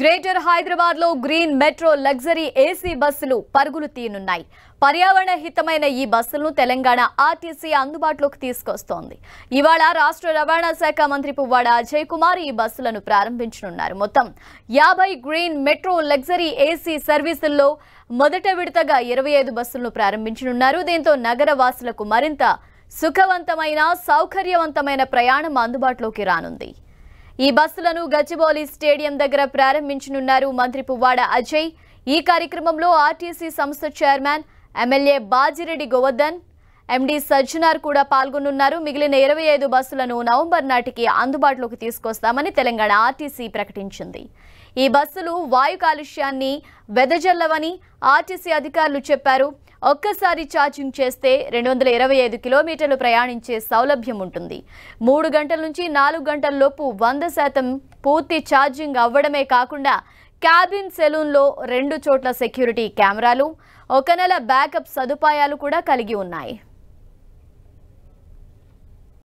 greater Hyderabad లో green metro luxury AC బస్సులు పరుగులు తీయనున్నాయి పర్యావరణ హితమైన ఈ బస్సులను తెలంగాణ ఆర్టీసీ అందుబాటులోకి తీసుకొస్తోంది ఇవాళ రాష్ట్ర రవాణా శాఖ మంత్రి పువ్వాడ అజయ్ కుమార్ ఈ బస్సులను ప్రారంభించనున్నారు మొత్తం యాభై గ్రీన్ మెట్రో లగ్జరీ ఏసీ సర్వీసుల్లో మొదట విడతగా ఇరవై ఐదు బస్సులను ప్రారంభించనున్నారు దీంతో నగర వాసులకు మరింత సుఖవంతమైన సౌకర్యవంతమైన ప్రయాణం అందుబాటులోకి రానుంది ఈ బస్సులను గచ్చిబౌలి స్టేడియం దగ్గర ప్రారంభించనున్నారు మంత్రి పువ్వాడ అజయ్ ఈ కార్యక్రమంలో ఆర్టీసీ సంస్థ chairman MLA Bajireddy Govardhan MD Sajjanar కూడా పాల్గొనున్నారు మిగిలిన ఇరవై ఐదు బస్సులను నవంబర్ నాటికి అందుబాటులోకి తీసుకొస్తామని తెలంగాణ ఆర్టీసీ ప్రకటించింది ఈ బస్సులు వాయు కాలుష్యాన్ని వెదజల్లవని ఆర్టీసీ అధికారులు చెప్పారు ఒక్కసారి ఛార్జింగ్ చేస్తే రెండు వందల ఇరవై ఐదు కిలోమీటర్లు ప్రయాణించే సౌలభ్యం ఉంటుంది మూడు గంటల నుంచి నాలుగు గంటల లోపు వంద శాతం పూర్తి ఛార్జింగ్ అవ్వడమే కాకుండా క్యాబిన్ సెలూన్లో రెండు చోట్ల సెక్యూరిటీ కెమెరాలు ఒక నెల బ్యాకప్ సదుపాయాలు కూడా కలిగి ఉన్నాయి